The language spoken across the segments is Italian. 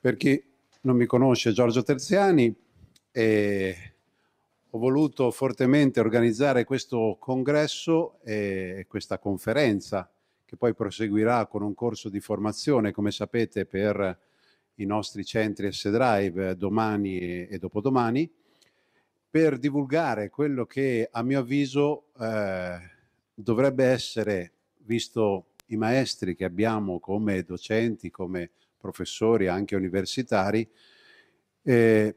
Per chi non mi conosce, Giorgio Terziani, e ho voluto fortemente organizzare questo congresso e questa conferenza che poi proseguirà con un corso di formazione, come sapete, per i nostri centri S-Drive domani e dopodomani, per divulgare quello che a mio avviso eh, dovrebbe essere, visto i maestri che abbiamo come docenti, come professori anche universitari, eh,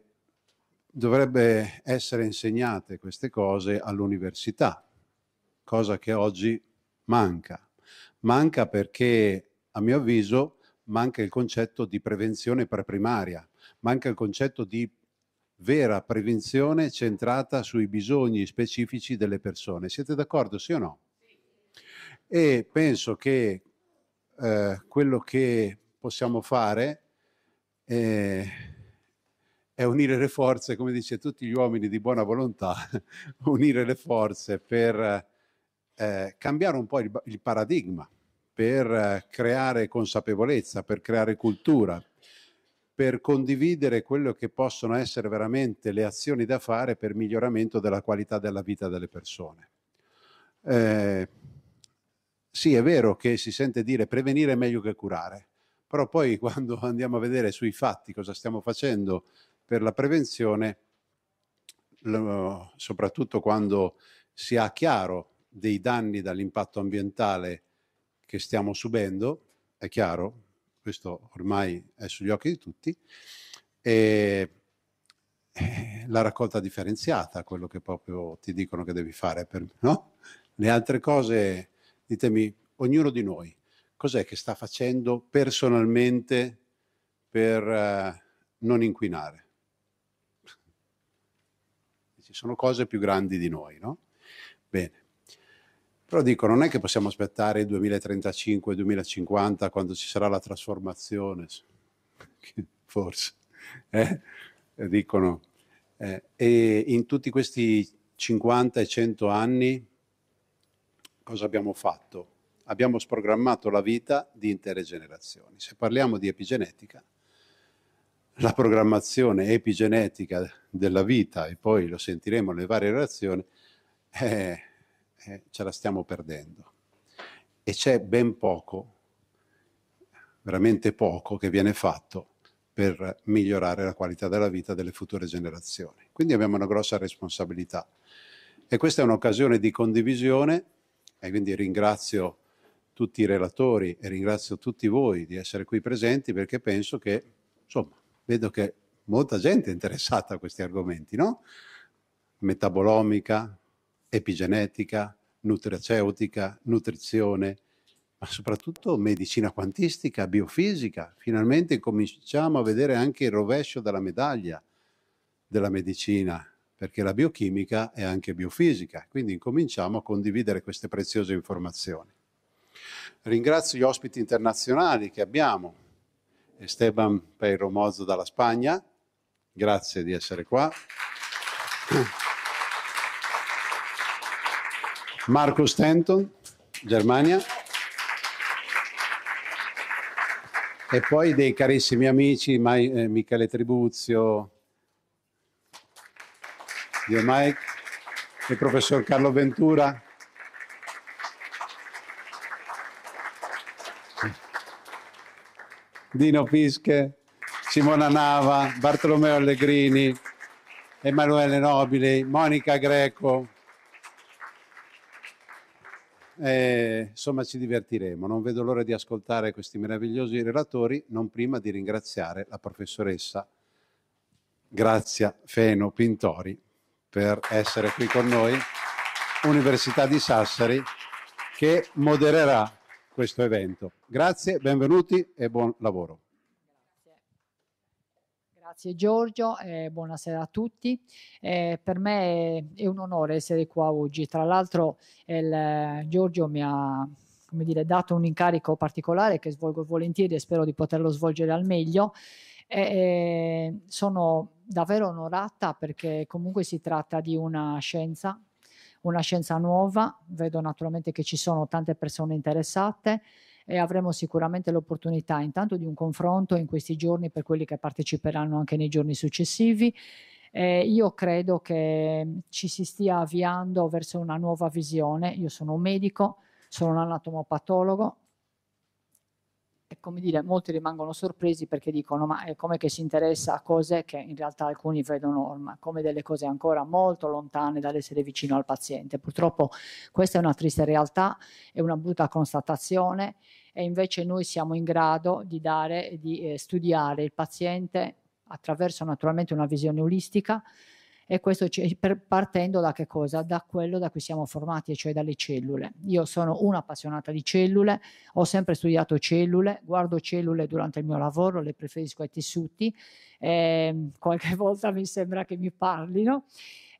dovrebbe essere insegnate queste cose all'università, cosa che oggi manca. Manca perché, a mio avviso, manca il concetto di prevenzione preprimaria, manca il concetto di vera prevenzione centrata sui bisogni specifici delle persone. Siete d'accordo, sì o no? e penso che eh, quello che possiamo fare eh, è unire le forze, come dice tutti gli uomini di buona volontà, unire le forze per eh, cambiare un po' il, il paradigma, per eh, creare consapevolezza, per creare cultura, per condividere quello che possono essere veramente le azioni da fare per miglioramento della qualità della vita delle persone. Eh, sì, è vero che si sente dire prevenire è meglio che curare, però poi quando andiamo a vedere sui fatti cosa stiamo facendo per la prevenzione, soprattutto quando si ha chiaro dei danni dall'impatto ambientale che stiamo subendo, è chiaro, questo ormai è sugli occhi di tutti, e eh, la raccolta differenziata, quello che proprio ti dicono che devi fare, per, no? Le altre cose Ditemi, ognuno di noi, cos'è che sta facendo personalmente per uh, non inquinare? Ci sono cose più grandi di noi, no? Bene. Però dico, non è che possiamo aspettare il 2035, 2050, quando ci sarà la trasformazione, forse, eh? dicono. Eh, e in tutti questi 50 e 100 anni cosa abbiamo fatto? Abbiamo sprogrammato la vita di intere generazioni. Se parliamo di epigenetica, la programmazione epigenetica della vita, e poi lo sentiremo nelle varie relazioni, eh, eh, ce la stiamo perdendo. E c'è ben poco, veramente poco, che viene fatto per migliorare la qualità della vita delle future generazioni. Quindi abbiamo una grossa responsabilità. E questa è un'occasione di condivisione e quindi ringrazio tutti i relatori e ringrazio tutti voi di essere qui presenti perché penso che, insomma, vedo che molta gente è interessata a questi argomenti, no? Metabolomica, epigenetica, nutraceutica, nutrizione, ma soprattutto medicina quantistica, biofisica. Finalmente cominciamo a vedere anche il rovescio della medaglia della medicina perché la biochimica è anche biofisica, quindi incominciamo a condividere queste preziose informazioni. Ringrazio gli ospiti internazionali che abbiamo, Esteban Peiro Mozzo dalla Spagna, grazie di essere qua. Marco Stanton, Germania. E poi dei carissimi amici, eh, Michele Tribuzio, zio Mike, il professor Carlo Ventura. Dino Pische, Simona Nava, Bartolomeo Allegrini, Emanuele Nobili, Monica Greco. E, insomma, ci divertiremo. Non vedo l'ora di ascoltare questi meravigliosi relatori, non prima di ringraziare la professoressa Grazia Feno Pintori per essere qui con noi, Università di Sassari, che modererà questo evento. Grazie, benvenuti e buon lavoro. Grazie Giorgio, eh, buonasera a tutti. Eh, per me è un onore essere qua oggi. Tra l'altro eh, Giorgio mi ha dire, dato un incarico particolare che svolgo volentieri e spero di poterlo svolgere al meglio. E, e ehm, sono davvero onorata perché comunque si tratta di una scienza, una scienza nuova, vedo naturalmente che ci sono tante persone interessate e avremo sicuramente l'opportunità intanto di un confronto in questi giorni per quelli che parteciperanno anche nei giorni successivi. Eh, io credo che ci si stia avviando verso una nuova visione. Io sono un medico, sono un anatomopatologo, come dire, molti rimangono sorpresi perché dicono ma è come che si interessa a cose che in realtà alcuni vedono come delle cose ancora molto lontane dall'essere vicino al paziente. Purtroppo questa è una triste realtà, è una brutta constatazione e invece noi siamo in grado di dare, di eh, studiare il paziente attraverso naturalmente una visione olistica, e questo ci, per, partendo da che cosa? Da quello da cui siamo formati, cioè dalle cellule. Io sono un'appassionata di cellule, ho sempre studiato cellule, guardo cellule durante il mio lavoro, le preferisco ai tessuti, e ehm, qualche volta mi sembra che mi parlino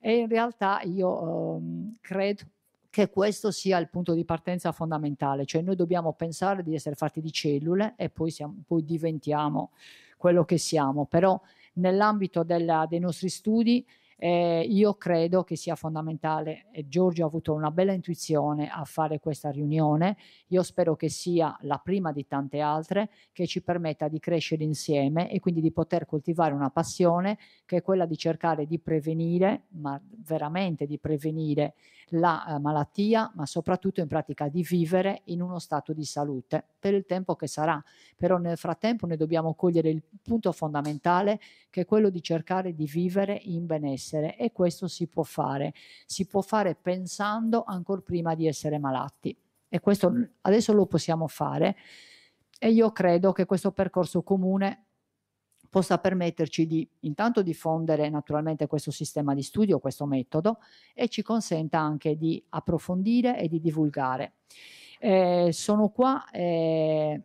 e in realtà io eh, credo che questo sia il punto di partenza fondamentale, cioè noi dobbiamo pensare di essere fatti di cellule e poi, siamo, poi diventiamo quello che siamo, però nell'ambito della, dei nostri studi eh, io credo che sia fondamentale e Giorgio ha avuto una bella intuizione a fare questa riunione. Io spero che sia la prima di tante altre che ci permetta di crescere insieme e quindi di poter coltivare una passione che è quella di cercare di prevenire, ma veramente di prevenire la eh, malattia, ma soprattutto in pratica di vivere in uno stato di salute per il tempo che sarà. Però nel frattempo noi dobbiamo cogliere il punto fondamentale che è quello di cercare di vivere in benessere benessere e questo si può fare, si può fare pensando ancora prima di essere malati e questo adesso lo possiamo fare e io credo che questo percorso comune possa permetterci di intanto diffondere naturalmente questo sistema di studio, questo metodo e ci consenta anche di approfondire e di divulgare. Eh, sono qua eh,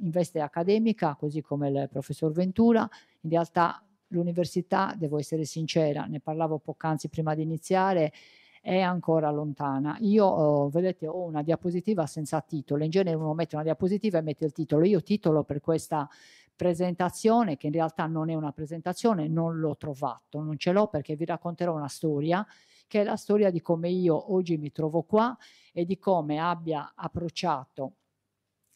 in veste accademica, così come il professor Ventura, in realtà l'università, devo essere sincera, ne parlavo poc'anzi prima di iniziare, è ancora lontana. Io, oh, vedete, ho una diapositiva senza titolo, in genere uno mette una diapositiva e mette il titolo, io titolo per questa presentazione che in realtà non è una presentazione, non l'ho trovato, non ce l'ho perché vi racconterò una storia che è la storia di come io oggi mi trovo qua e di come abbia approcciato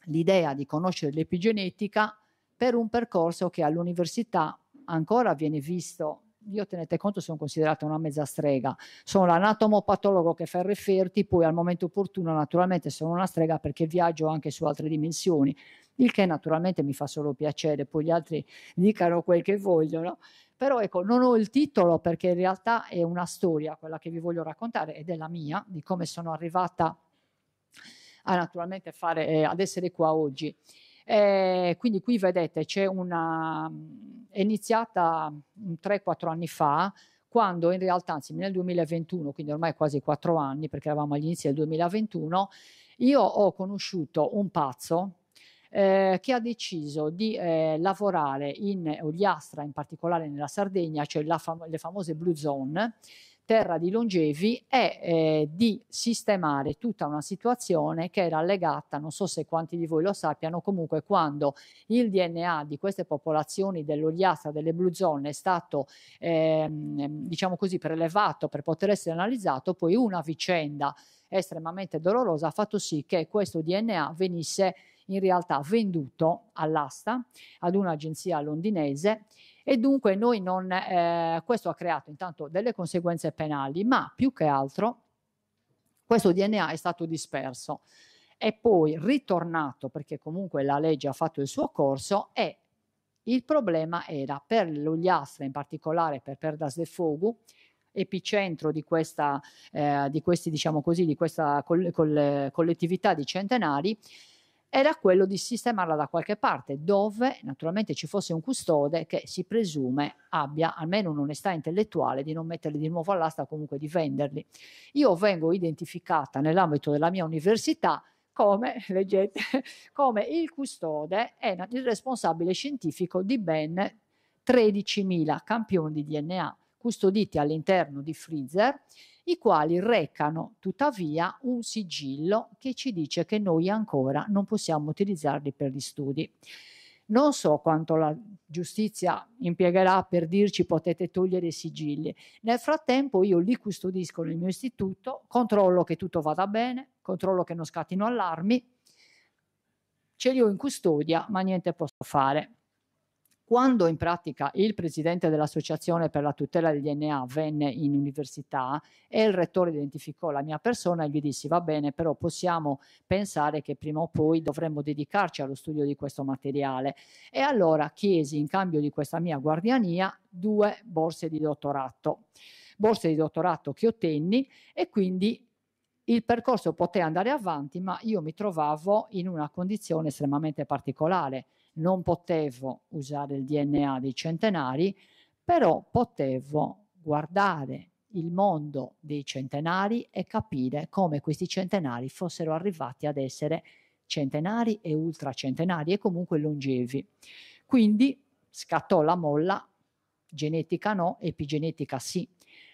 l'idea di conoscere l'epigenetica per un percorso che all'università ancora viene visto io tenete conto sono considerata una mezza strega, sono l'anatomopatologo che fa i referti, poi al momento opportuno naturalmente sono una strega perché viaggio anche su altre dimensioni, il che naturalmente mi fa solo piacere, poi gli altri dicano quel che vogliono, però ecco non ho il titolo perché in realtà è una storia quella che vi voglio raccontare ed è la mia, di come sono arrivata a naturalmente fare, eh, ad essere qua oggi. Eh, quindi qui vedete c'è una, è iniziata 3-4 anni fa, quando in realtà, anzi nel 2021, quindi ormai quasi 4 anni, perché eravamo agli inizi del 2021, io ho conosciuto un pazzo eh, che ha deciso di eh, lavorare in Ogliastra, in particolare nella Sardegna, cioè fam- le famose Blue Zone, Terra di Longevi è eh, di sistemare tutta una situazione che era legata, non so se quanti di voi lo sappiano, comunque quando il DNA di queste popolazioni dell'Oliastra, delle Blue Zone è stato, eh, diciamo così, prelevato per poter essere analizzato, poi una vicenda estremamente dolorosa ha fatto sì che questo DNA venisse in realtà venduto all'asta ad un'agenzia londinese e dunque noi non, eh, questo ha creato intanto delle conseguenze penali, ma più che altro questo DNA è stato disperso e poi ritornato perché comunque la legge ha fatto il suo corso e il problema era per l'Ugliastra, in particolare per Perdas de Fogu, epicentro di questa, eh, di questi, diciamo così, di questa coll- coll- collettività di centenari, era quello di sistemarla da qualche parte, dove naturalmente ci fosse un custode che si presume abbia almeno un'onestà intellettuale di non metterli di nuovo all'asta o comunque di venderli. Io vengo identificata nell'ambito della mia università come, leggete, come il custode e il responsabile scientifico di ben 13.000 campioni di DNA custoditi all'interno di freezer, i quali recano tuttavia un sigillo che ci dice che noi ancora non possiamo utilizzarli per gli studi. Non so quanto la giustizia impiegherà per dirci potete togliere i sigilli. Nel frattempo io li custodisco nel mio istituto, controllo che tutto vada bene, controllo che non scattino allarmi, ce li ho in custodia ma niente posso fare. Quando in pratica il presidente dell'Associazione per la tutela del DNA venne in università e il rettore identificò la mia persona e gli dissi va bene, però possiamo pensare che prima o poi dovremmo dedicarci allo studio di questo materiale. E allora chiesi in cambio di questa mia guardiania due borse di dottorato. Borse di dottorato che ottenni e quindi il percorso poté andare avanti, ma io mi trovavo in una condizione estremamente particolare non potevo usare il DNA dei centenari, però potevo guardare il mondo dei centenari e capire come questi centenari fossero arrivati ad essere centenari e ultracentenari e comunque longevi. Quindi scattò la molla, genetica no, epigenetica sì.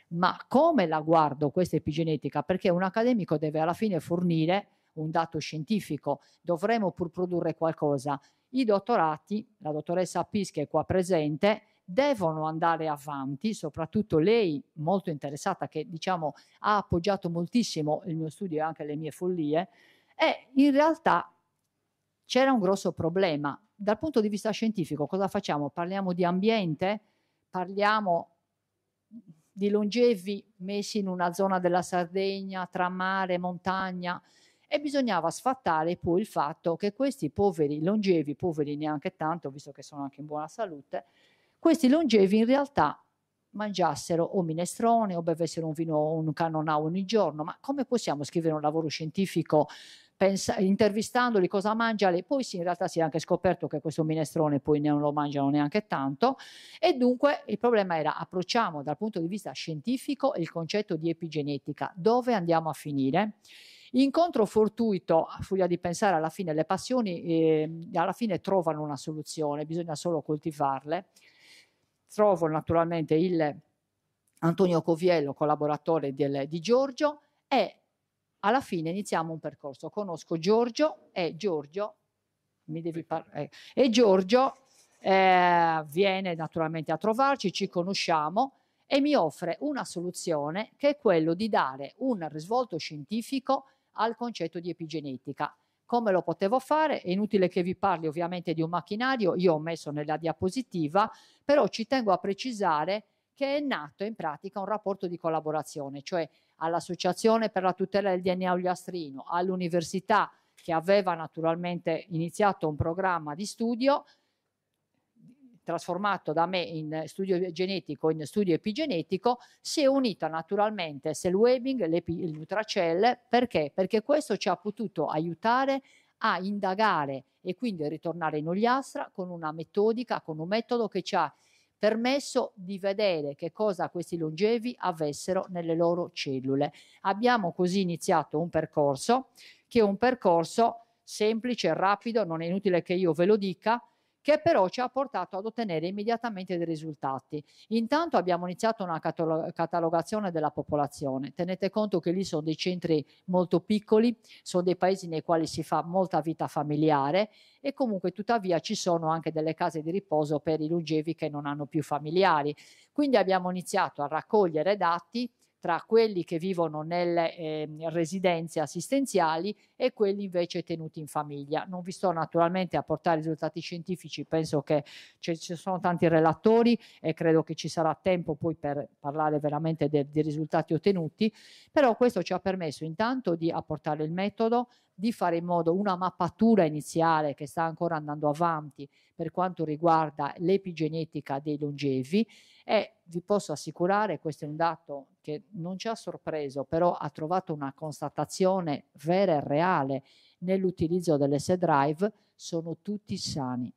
Ma come la guardo questa epigenetica? Perché un accademico deve alla fine fornire un dato scientifico, dovremo pur produrre qualcosa. I dottorati, la dottoressa Pis che è qua presente, devono andare avanti, soprattutto lei molto interessata che diciamo ha appoggiato moltissimo il mio studio e anche le mie follie, e in realtà c'era un grosso problema. Dal punto di vista scientifico cosa facciamo? Parliamo di ambiente? Parliamo di longevi messi in una zona della Sardegna tra mare e montagna? e bisognava sfattare poi il fatto che questi poveri longevi, poveri neanche tanto, visto che sono anche in buona salute, questi longevi in realtà mangiassero o minestrone o bevessero un vino, o un canonà ogni giorno, ma come possiamo scrivere un lavoro scientifico Pensa, intervistandoli cosa mangiano, poi sì, in realtà si è anche scoperto che questo minestrone poi non lo mangiano neanche tanto e dunque il problema era approcciamo dal punto di vista scientifico il concetto di epigenetica, dove andiamo a finire? Incontro fortuito, a furia di pensare, alla fine le passioni eh, alla fine trovano una soluzione, bisogna solo coltivarle. Trovo naturalmente il Antonio Coviello, collaboratore del, di Giorgio, e alla fine iniziamo un percorso. Conosco Giorgio e Giorgio mi devi ecco. parlare. Eh, e Giorgio eh, viene naturalmente a trovarci, ci conosciamo e mi offre una soluzione che è quello di dare un risvolto scientifico al concetto di epigenetica. Come lo potevo fare? È inutile che vi parli ovviamente di un macchinario, io ho messo nella diapositiva, però ci tengo a precisare che è nato in pratica un rapporto di collaborazione, cioè all'Associazione per la tutela del DNA Ugliastrino, all'università che aveva naturalmente iniziato un programma di studio, trasformato da me in studio genetico in studio epigenetico, si è unita naturalmente Cell Webbing, il Nutracell, perché? Perché questo ci ha potuto aiutare a indagare e quindi ritornare in Ogliastra con una metodica, con un metodo che ci ha permesso di vedere che cosa questi longevi avessero nelle loro cellule. Abbiamo così iniziato un percorso che è un percorso semplice, rapido, non è inutile che io ve lo dica, che però ci ha portato ad ottenere immediatamente dei risultati. Intanto abbiamo iniziato una catalogazione della popolazione. Tenete conto che lì sono dei centri molto piccoli, sono dei paesi nei quali si fa molta vita familiare e comunque tuttavia ci sono anche delle case di riposo per i lungevi che non hanno più familiari. Quindi abbiamo iniziato a raccogliere dati tra quelli che vivono nelle eh, residenze assistenziali e quelli invece tenuti in famiglia. Non vi sto naturalmente a portare risultati scientifici, penso che ci sono tanti relatori e credo che ci sarà tempo poi per parlare veramente dei risultati ottenuti, però questo ci ha permesso intanto di apportare il metodo, di fare in modo una mappatura iniziale che sta ancora andando avanti per quanto riguarda l'epigenetica dei longevi e vi posso assicurare, questo è un dato che non ci ha sorpreso, però ha trovato una constatazione vera e reale nell'utilizzo dell'S-Drive, sono tutti sani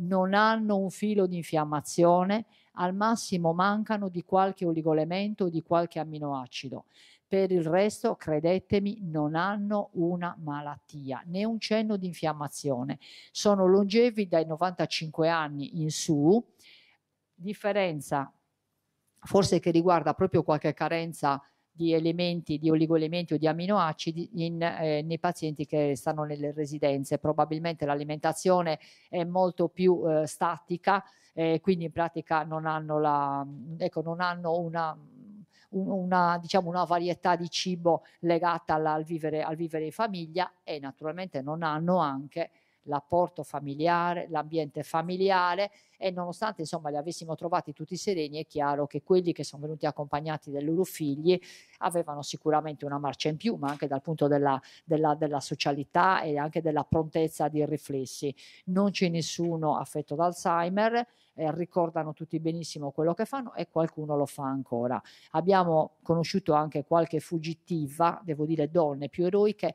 non hanno un filo di infiammazione, al massimo mancano di qualche oligoelemento o di qualche amminoacido. Per il resto, credetemi, non hanno una malattia né un cenno di infiammazione. Sono longevi dai 95 anni in su. Differenza forse che riguarda proprio qualche carenza di elementi, di oligoelementi o di aminoacidi in, eh, nei pazienti che stanno nelle residenze. Probabilmente l'alimentazione è molto più eh, statica, eh, quindi in pratica non hanno, la, ecco, non hanno una una, diciamo, una varietà di cibo legata al, vivere, al vivere in famiglia e naturalmente non hanno anche l'apporto familiare, l'ambiente familiare e nonostante insomma li avessimo trovati tutti sereni è chiaro che quelli che sono venuti accompagnati dai loro figli avevano sicuramente una marcia in più ma anche dal punto della, della, della socialità e anche della prontezza di riflessi. Non c'è nessuno affetto da Alzheimer, eh, ricordano tutti benissimo quello che fanno e qualcuno lo fa ancora. Abbiamo conosciuto anche qualche fuggitiva, devo dire donne più eroiche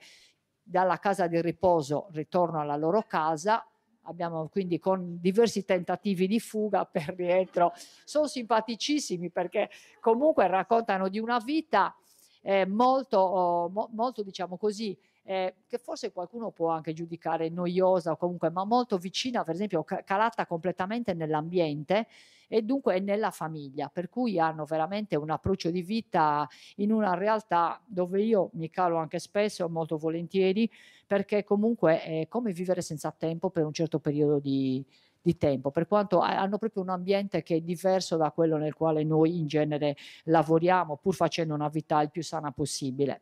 dalla casa di riposo ritorno alla loro casa. Abbiamo quindi con diversi tentativi di fuga per rientro. Sono simpaticissimi perché comunque raccontano di una vita eh, molto, oh, mo- molto, diciamo così, eh, che forse qualcuno può anche giudicare noiosa o comunque, ma molto vicina, per esempio, calata completamente nell'ambiente e dunque nella famiglia, per cui hanno veramente un approccio di vita in una realtà dove io mi calo anche spesso, molto volentieri, perché comunque è come vivere senza tempo per un certo periodo di, di tempo, per quanto hanno proprio un ambiente che è diverso da quello nel quale noi in genere lavoriamo, pur facendo una vita il più sana possibile.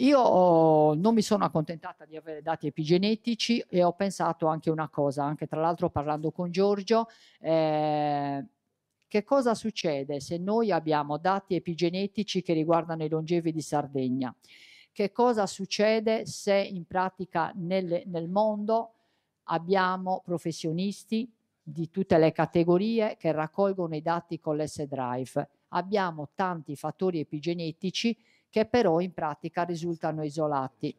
Io non mi sono accontentata di avere dati epigenetici e ho pensato anche una cosa, anche tra l'altro parlando con Giorgio, eh, che cosa succede se noi abbiamo dati epigenetici che riguardano i longevi di Sardegna? Che cosa succede se in pratica nel, nel mondo abbiamo professionisti di tutte le categorie che raccolgono i dati con l'S-Drive? Abbiamo tanti fattori epigenetici che però in pratica risultano isolati.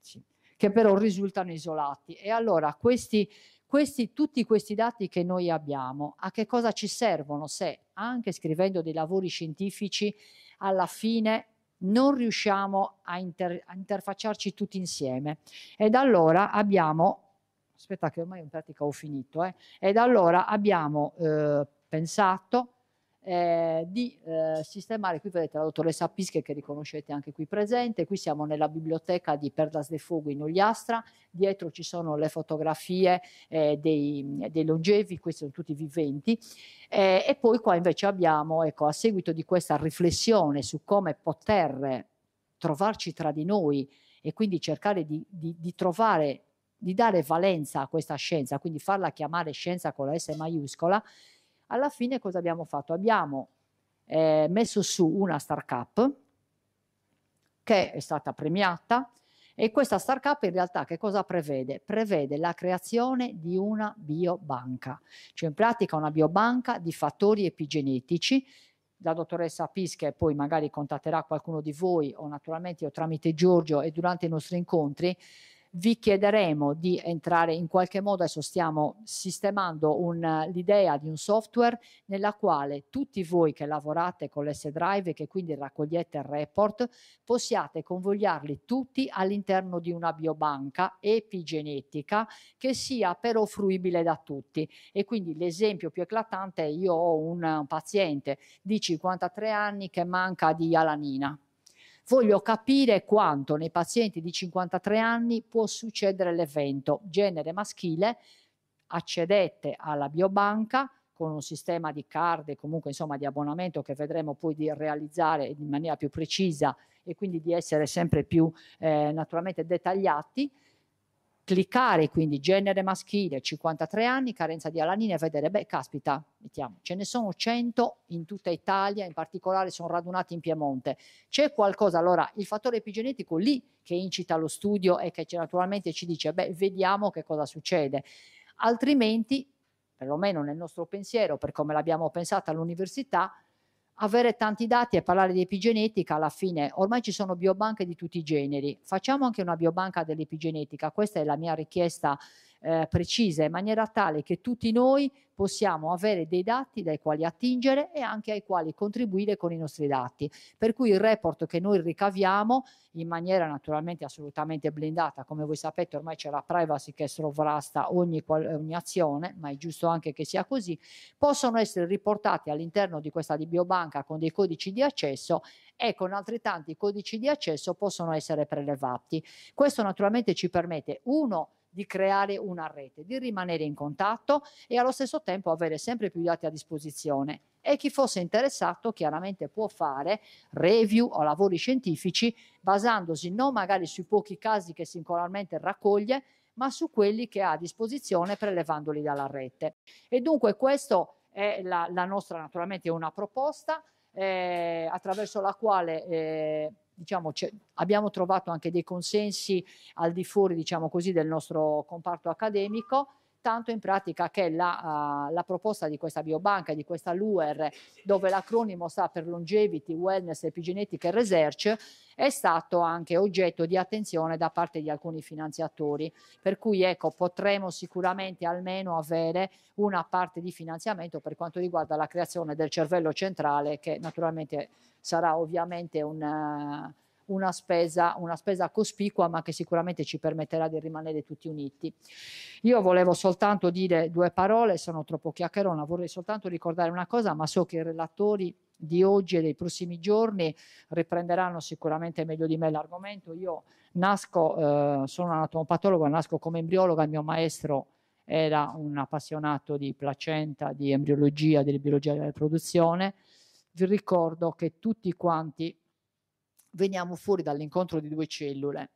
Sì. Che però risultano isolati. E allora questi, questi, tutti questi dati che noi abbiamo, a che cosa ci servono se anche scrivendo dei lavori scientifici alla fine non riusciamo a, inter, a interfacciarci tutti insieme? Ed allora abbiamo aspetta che ormai in pratica ho finito, eh. ed allora abbiamo eh, pensato eh, di eh, sistemare, qui vedete la dottoressa Pische che riconoscete anche qui presente, qui siamo nella biblioteca di Perdas de Fogo in Ogliastra, dietro ci sono le fotografie eh, dei, dei, longevi, questi sono tutti viventi, eh, e poi qua invece abbiamo, ecco, a seguito di questa riflessione su come poter trovarci tra di noi e quindi cercare di, di, di trovare di dare valenza a questa scienza, quindi farla chiamare scienza con la S maiuscola, alla fine cosa abbiamo fatto? Abbiamo eh, messo su una startup che è stata premiata e questa startup in realtà che cosa prevede? Prevede la creazione di una biobanca, cioè in pratica una biobanca di fattori epigenetici la dottoressa Pis, che poi magari contatterà qualcuno di voi o naturalmente io tramite Giorgio e durante i nostri incontri, vi chiederemo di entrare in qualche modo, adesso stiamo sistemando l'idea di un software nella quale tutti voi che lavorate con l'S-Drive e che quindi raccogliete il report possiate convogliarli tutti all'interno di una biobanca epigenetica che sia però fruibile da tutti. E quindi l'esempio più eclatante è io ho un paziente di 53 anni che manca di alanina Voglio capire quanto nei pazienti di 53 anni può succedere l'evento. Genere maschile, accedette alla biobanca con un sistema di card e comunque insomma di abbonamento che vedremo poi di realizzare in maniera più precisa e quindi di essere sempre più eh, naturalmente dettagliati cliccare quindi genere maschile 53 anni carenza di alanina e vedere beh caspita mettiamo ce ne sono 100 in tutta Italia in particolare sono radunati in Piemonte c'è qualcosa allora il fattore epigenetico lì che incita lo studio e che naturalmente ci dice beh vediamo che cosa succede altrimenti perlomeno nel nostro pensiero per come l'abbiamo pensata all'università avere tanti dati e parlare di epigenetica alla fine ormai ci sono biobanche di tutti i generi facciamo anche una biobanca dell'epigenetica questa è la mia richiesta eh, precisa in maniera tale che tutti noi possiamo avere dei dati dai quali attingere e anche ai quali contribuire con i nostri dati. Per cui il report che noi ricaviamo in maniera naturalmente assolutamente blindata, come voi sapete ormai c'è la privacy che sovrasta ogni, ogni, azione, ma è giusto anche che sia così, possono essere riportati all'interno di questa di biobanca con dei codici di accesso e con altrettanti codici di accesso possono essere prelevati. Questo naturalmente ci permette uno di creare una rete, di rimanere in contatto e allo stesso tempo avere sempre più dati a disposizione. E chi fosse interessato chiaramente può fare review o lavori scientifici basandosi non magari sui pochi casi che singolarmente raccoglie, ma su quelli che ha a disposizione prelevandoli dalla rete. E dunque questa è la, la nostra naturalmente una proposta eh, attraverso la quale eh, diciamo, abbiamo trovato anche dei consensi al di fuori diciamo così, del nostro comparto accademico tanto in pratica che la, uh, la proposta di questa biobanca, di questa LUER, dove l'acronimo sta per Longevity, Wellness, Epigenetica e Research, è stato anche oggetto di attenzione da parte di alcuni finanziatori, per cui ecco, potremo sicuramente almeno avere una parte di finanziamento per quanto riguarda la creazione del cervello centrale, che naturalmente sarà ovviamente un... Uh, una spesa, una spesa cospicua ma che sicuramente ci permetterà di rimanere tutti uniti. Io volevo soltanto dire due parole, sono troppo chiacchierona, vorrei soltanto ricordare una cosa, ma so che i relatori di oggi e dei prossimi giorni riprenderanno sicuramente meglio di me l'argomento. Io nasco, eh, sono anatomopatologo, nasco come embriologa, il mio maestro era un appassionato di placenta, di embriologia, di biologia della riproduzione. Vi ricordo che tutti quanti veniamo fuori dall'incontro di due cellule.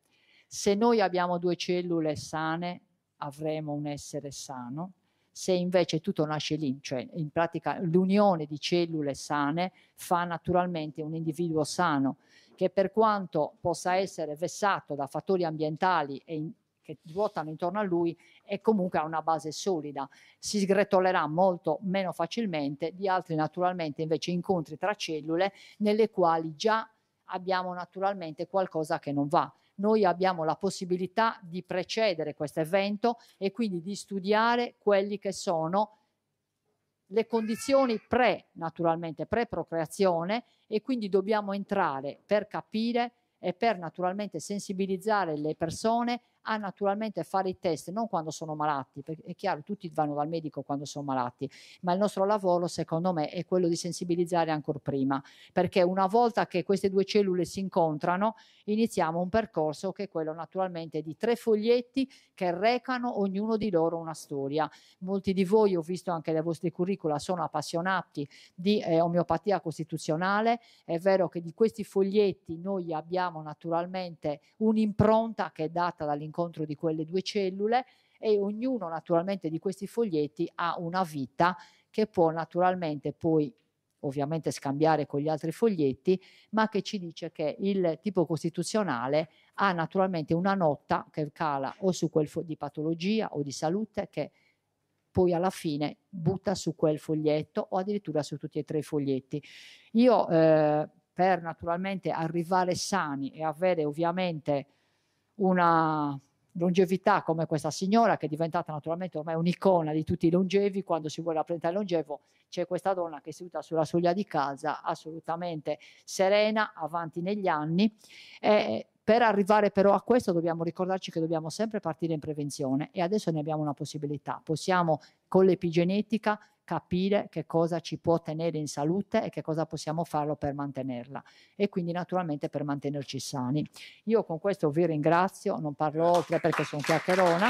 Se noi abbiamo due cellule sane, avremo un essere sano. Se invece tutto nasce lì, cioè in pratica l'unione di cellule sane fa naturalmente un individuo sano, che per quanto possa essere vessato da fattori ambientali e in, che ruotano intorno a lui è comunque ha una base solida. Si sgretolerà molto meno facilmente di altri naturalmente invece incontri tra cellule nelle quali già abbiamo naturalmente qualcosa che non va. Noi abbiamo la possibilità di precedere questo evento e quindi di studiare quelli che sono le condizioni pre, naturalmente, pre-procreazione e quindi dobbiamo entrare per capire e per naturalmente sensibilizzare le persone a naturalmente fare i test non quando sono malati, perché è chiaro, tutti vanno dal medico quando sono malati, ma il nostro lavoro secondo me è quello di sensibilizzare ancora prima, perché una volta che queste due cellule si incontrano iniziamo un percorso che è quello naturalmente di tre foglietti che recano ognuno di loro una storia. Molti di voi, ho visto anche le vostre curricula, sono appassionati di eh, omeopatia costituzionale, è vero che di questi foglietti noi abbiamo naturalmente un'impronta che è data dall'incontro all'incontro di quelle due cellule e ognuno naturalmente di questi foglietti ha una vita che può naturalmente poi ovviamente scambiare con gli altri foglietti, ma che ci dice che il tipo costituzionale ha naturalmente una nota che cala o su quel di patologia o di salute che poi alla fine butta su quel foglietto o addirittura su tutti e tre i foglietti. Io eh, per naturalmente arrivare sani e avere ovviamente una longevità come questa signora che è diventata naturalmente ormai un'icona di tutti i longevi, quando si vuole rappresentare il longevo c'è questa donna che è seduta sulla soglia di casa, assolutamente serena, avanti negli anni. Eh, per arrivare però a questo dobbiamo ricordarci che dobbiamo sempre partire in prevenzione e adesso ne abbiamo una possibilità. Possiamo con l'epigenetica capire che cosa ci può tenere in salute e che cosa possiamo farlo per mantenerla e quindi naturalmente per mantenerci sani. Io con questo vi ringrazio, non parlo oltre perché sono chiacchierona.